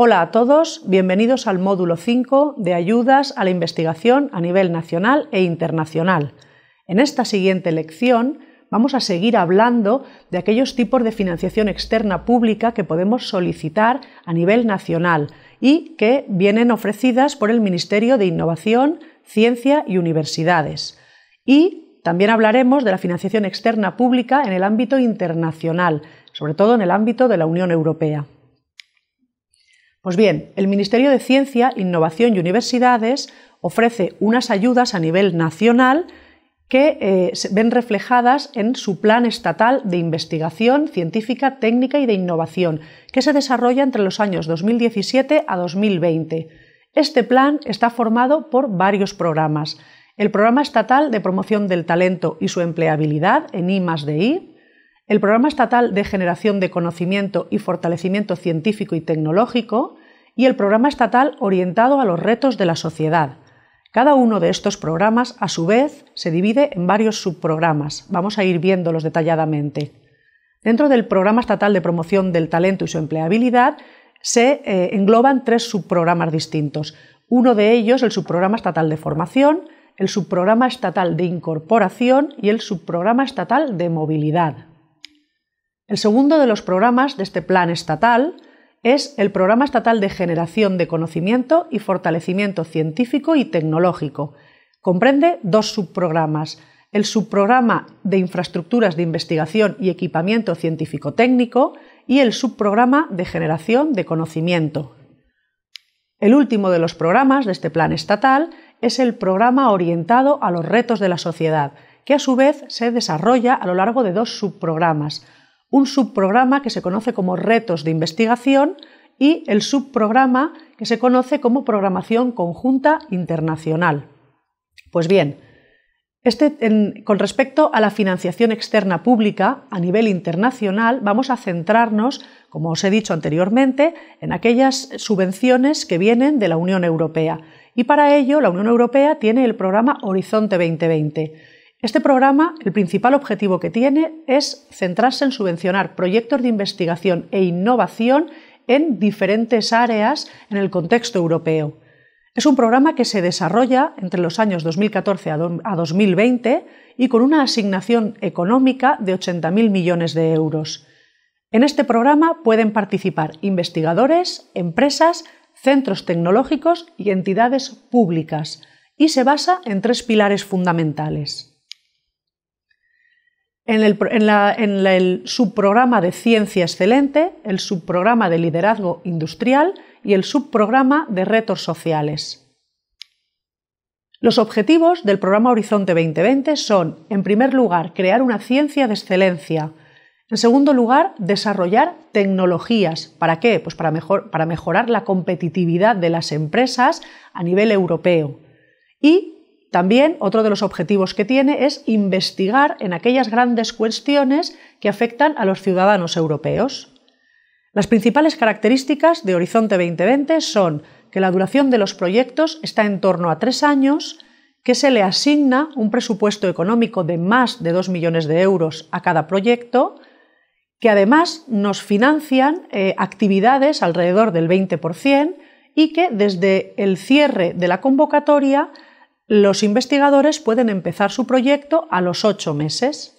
Hola a todos, bienvenidos al módulo 5 de ayudas a la investigación a nivel nacional e internacional. En esta siguiente lección vamos a seguir hablando de aquellos tipos de financiación externa pública que podemos solicitar a nivel nacional y que vienen ofrecidas por el Ministerio de Innovación, Ciencia y Universidades. Y también hablaremos de la financiación externa pública en el ámbito internacional, sobre todo en el ámbito de la Unión Europea. Pues bien, el Ministerio de Ciencia, Innovación y Universidades ofrece unas ayudas a nivel nacional que eh, se ven reflejadas en su Plan Estatal de Investigación Científica, Técnica y de Innovación, que se desarrolla entre los años 2017 a 2020. Este plan está formado por varios programas. El Programa Estatal de Promoción del Talento y su Empleabilidad, en I+DI, el Programa Estatal de Generación de Conocimiento y Fortalecimiento Científico y Tecnológico y el Programa Estatal Orientado a los Retos de la Sociedad. Cada uno de estos programas, a su vez, se divide en varios subprogramas. Vamos a ir viéndolos detalladamente. Dentro del Programa Estatal de Promoción del Talento y su Empleabilidad se eh, engloban tres subprogramas distintos. Uno de ellos, el subprograma estatal de formación, el subprograma estatal de incorporación y el subprograma estatal de movilidad. El segundo de los programas de este plan estatal es el Programa Estatal de Generación de Conocimiento y Fortalecimiento Científico y Tecnológico. Comprende dos subprogramas. El subprograma de Infraestructuras de Investigación y Equipamiento Científico-Técnico y el subprograma de Generación de Conocimiento. El último de los programas de este plan estatal es el programa orientado a los retos de la sociedad, que a su vez se desarrolla a lo largo de dos subprogramas, un subprograma que se conoce como retos de investigación y el subprograma que se conoce como programación conjunta internacional. Pues bien, este, con respecto a la financiación externa pública a nivel internacional, vamos a centrarnos, como os he dicho anteriormente, en aquellas subvenciones que vienen de la Unión Europea. Y para ello, la Unión Europea tiene el programa Horizonte 2020 este programa, el principal objetivo que tiene es centrarse en subvencionar proyectos de investigación e innovación en diferentes áreas en el contexto europeo. Es un programa que se desarrolla entre los años 2014 a 2020 y con una asignación económica de 80.000 millones de euros. En este programa pueden participar investigadores, empresas, centros tecnológicos y entidades públicas, y se basa en tres pilares fundamentales. En, el, subprograma de Ciencia Excelente, el subprograma de Liderazgo Industrial y el subprograma de Retos Sociales. Los objetivos del programa Horizonte 2020 son, en primer lugar, crear una ciencia de excelencia. En segundo lugar, desarrollar tecnologías. ¿Para qué? Pues para, para mejorar la competitividad de las empresas a nivel europeo. Y también otro de los objetivos que tiene es investigar en aquellas grandes cuestiones que afectan a los ciudadanos europeos. Las principales características de Horizonte 2020 son que la duración de los proyectos está en torno a tres años, que se le asigna un presupuesto económico de más de 2 millones de euros a cada proyecto, que además nos financian eh, actividades alrededor del 20% y que desde el cierre de la convocatoria los investigadores pueden empezar su proyecto a los ocho meses.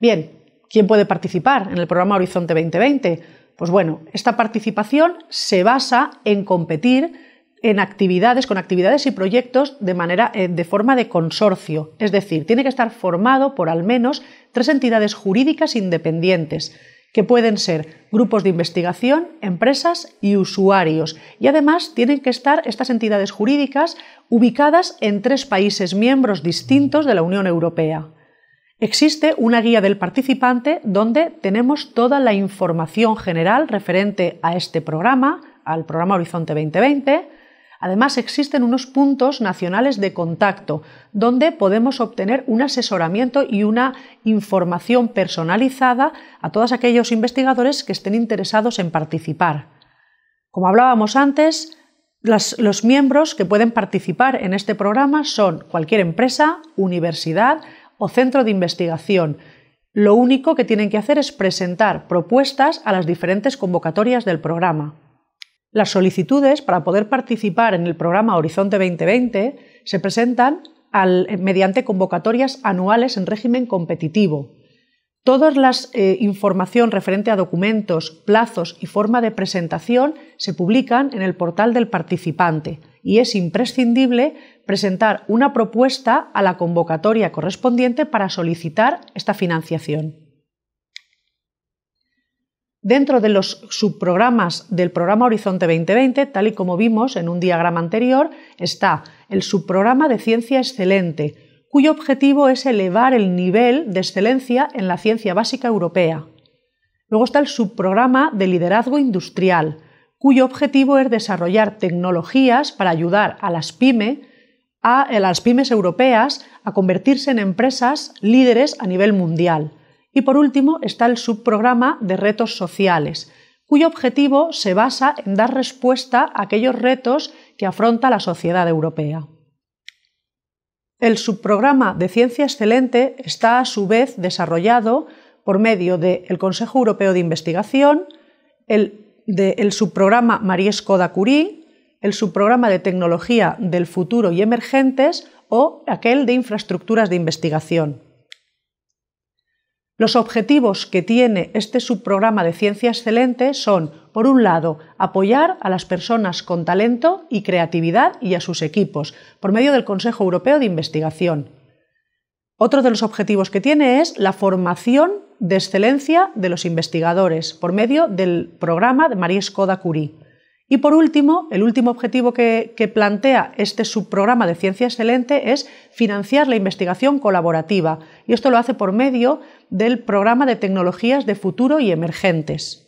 Bien, ¿quién puede participar en el programa Horizonte 2020? Pues bueno, esta participación se basa en competir en actividades, con actividades y proyectos de, manera, eh, de forma de consorcio. Es decir, tiene que estar formado por al menos tres entidades jurídicas independientes que pueden ser grupos de investigación, empresas y usuarios. Y además tienen que estar estas entidades jurídicas ubicadas en tres países miembros distintos de la Unión Europea. Existe una guía del participante donde tenemos toda la información general referente a este programa, al programa Horizonte 2020, Además, existen unos puntos nacionales de contacto donde podemos obtener un asesoramiento y una información personalizada a todos aquellos investigadores que estén interesados en participar. Como hablábamos antes, los miembros que pueden participar en este programa son cualquier empresa, universidad o centro de investigación. Lo único que tienen que hacer es presentar propuestas a las diferentes convocatorias del programa. Las solicitudes para poder participar en el programa Horizonte 2020 se presentan mediante convocatorias anuales en régimen competitivo. Toda la eh, información referente a documentos, plazos y forma de presentación se publican en el portal del participante y es imprescindible presentar una propuesta a la convocatoria correspondiente para solicitar esta financiación dentro de los subprogramas del programa Horizonte 2020, tal y como vimos en un diagrama anterior, está el subprograma de Ciencia Excelente, cuyo objetivo es elevar el nivel de excelencia en la ciencia básica europea. Luego está el subprograma de Liderazgo Industrial, cuyo objetivo es desarrollar tecnologías para ayudar a las pymes a las pymes europeas a convertirse en empresas líderes a nivel mundial. Y por último está el subprograma de retos sociales, cuyo objetivo se basa en dar respuesta a aquellos retos que afronta la sociedad europea. El subprograma de Ciencia Excelente está a su vez desarrollado por medio del Consejo Europeo de Investigación, el, subprograma Marie escoda Curie, el subprograma de Tecnología del Futuro y Emergentes o aquel de Infraestructuras de Investigación. Los objetivos que tiene este subprograma de Ciencia Excelente son, por un lado, apoyar a las personas con talento y creatividad y a sus equipos, por medio del Consejo Europeo de Investigación. Otro de los objetivos que tiene es la formación de excelencia de los investigadores, por medio del programa de Marie Skoda Curie. Y por último, el último objetivo que, plantea este subprograma de Ciencia Excelente es financiar la investigación colaborativa. Y esto lo hace por medio del programa de tecnologías de futuro y emergentes.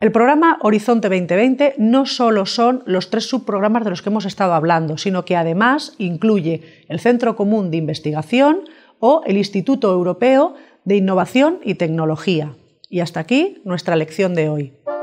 El programa Horizonte 2020 no solo son los tres subprogramas de los que hemos estado hablando, sino que además incluye el Centro Común de Investigación o el Instituto Europeo de Innovación y Tecnología. Y hasta aquí nuestra lección de hoy.